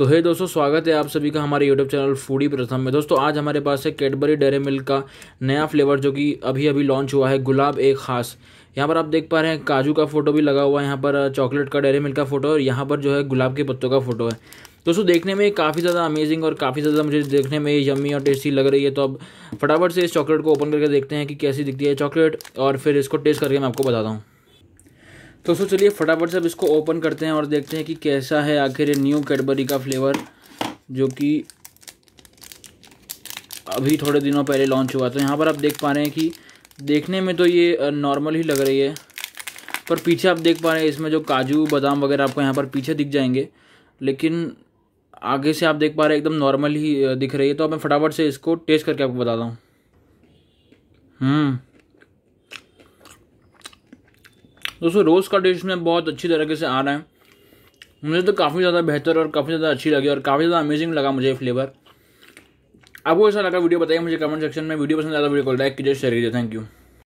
तो हे दोस्तों स्वागत है आप सभी का हमारे यूट्यूब चैनल फूडी प्रथम में दोस्तों आज हमारे पास है कैडबरी डेरी मिल्क का नया फ्लेवर जो कि अभी अभी लॉन्च हुआ है गुलाब एक खास यहाँ पर आप देख पा रहे हैं काजू का फोटो भी लगा हुआ है यहाँ पर चॉकलेट का डेरी मिल्क का फोटो और यहाँ पर जो है गुलाब के पत्तों का फोटो है दोस्तों देखने में काफ़ी ज़्यादा अमेजिंग और काफ़ी ज़्यादा मुझे देखने में यमी और टेस्टी लग रही है तो अब फटाफट से इस चॉकलेट को ओपन करके देखते हैं कि कैसी दिखती है चॉकलेट और फिर इसको टेस्ट करके मैं आपको बताता हूँ दोस्तों चलिए फटाफट से अब इसको ओपन करते हैं और देखते हैं कि कैसा है आखिर ये न्यू कैडबरी का फ्लेवर जो कि अभी थोड़े दिनों पहले लॉन्च हुआ तो यहाँ पर आप देख पा रहे हैं कि देखने में तो ये नॉर्मल ही लग रही है पर पीछे आप देख पा रहे हैं इसमें जो काजू बादाम वगैरह आपको यहाँ पर पीछे दिख जाएंगे लेकिन आगे से आप देख पा रहे हैं एकदम नॉर्मल ही दिख रही है तो अब मैं फटाफट से इसको टेस्ट करके आपको बताता हूँ हम्म। दोस्तों रोज़ का डिश में बहुत अच्छी तरीके से आ रहा है मुझे तो काफ़ी ज़्यादा बेहतर और काफ़ी ज़्यादा अच्छी लगी और काफ़ी ज़्यादा अमेजिंग लगा मुझे फ्लेवर आपको ऐसा लगा वीडियो बताइए मुझे कमेंट सेक्शन में वीडियो पसंद आता तो वीडियो को लाइक कीजिए शेयर कीजिए थैंक यू